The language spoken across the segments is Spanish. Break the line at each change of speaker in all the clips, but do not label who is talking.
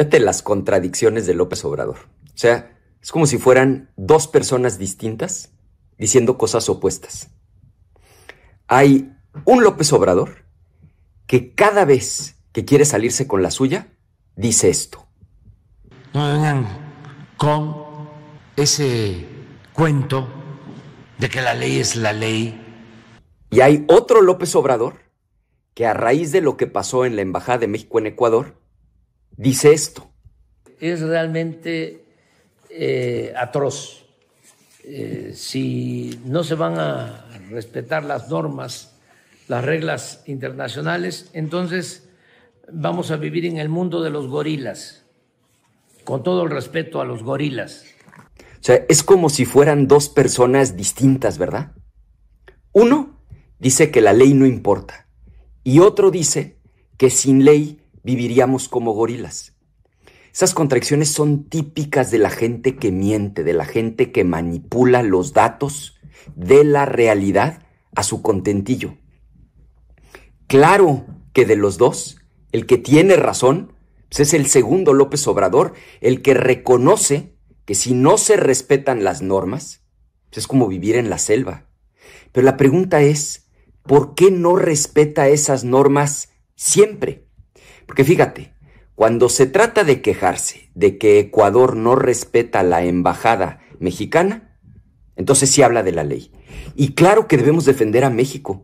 Fíjate las contradicciones de López Obrador. O sea, es como si fueran dos personas distintas diciendo cosas opuestas. Hay un López Obrador que cada vez que quiere salirse con la suya, dice esto. No vengan con ese cuento de que la ley es la ley. Y hay otro López Obrador que a raíz de lo que pasó en la Embajada de México en Ecuador, dice esto.
Es realmente eh, atroz. Eh, si no se van a respetar las normas, las reglas internacionales, entonces vamos a vivir en el mundo de los gorilas, con todo el respeto a los gorilas.
O sea, es como si fueran dos personas distintas, ¿verdad? Uno dice que la ley no importa y otro dice que sin ley viviríamos como gorilas. Esas contracciones son típicas de la gente que miente, de la gente que manipula los datos de la realidad a su contentillo. Claro que de los dos, el que tiene razón pues, es el segundo López Obrador, el que reconoce que si no se respetan las normas, pues, es como vivir en la selva. Pero la pregunta es, ¿por qué no respeta esas normas siempre? Porque fíjate, cuando se trata de quejarse de que Ecuador no respeta la embajada mexicana, entonces sí habla de la ley. Y claro que debemos defender a México.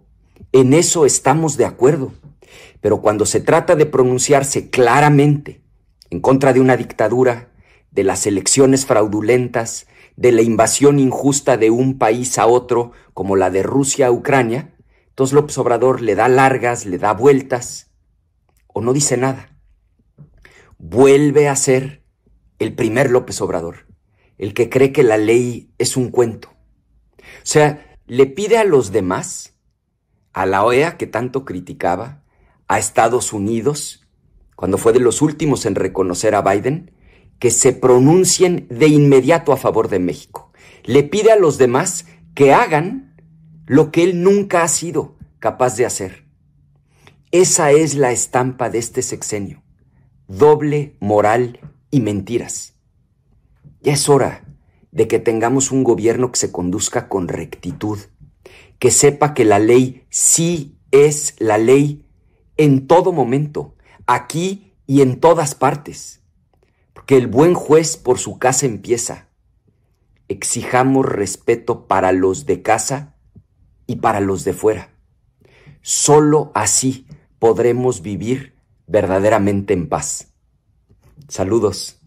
En eso estamos de acuerdo. Pero cuando se trata de pronunciarse claramente en contra de una dictadura, de las elecciones fraudulentas, de la invasión injusta de un país a otro, como la de Rusia a Ucrania, entonces López Obrador le da largas, le da vueltas, o no dice nada, vuelve a ser el primer López Obrador, el que cree que la ley es un cuento. O sea, le pide a los demás, a la OEA que tanto criticaba, a Estados Unidos, cuando fue de los últimos en reconocer a Biden, que se pronuncien de inmediato a favor de México. Le pide a los demás que hagan lo que él nunca ha sido capaz de hacer, esa es la estampa de este sexenio. Doble moral y mentiras. Ya es hora de que tengamos un gobierno que se conduzca con rectitud, que sepa que la ley sí es la ley en todo momento, aquí y en todas partes. Porque el buen juez por su casa empieza. Exijamos respeto para los de casa y para los de fuera. Solo así podremos vivir verdaderamente en paz. Saludos.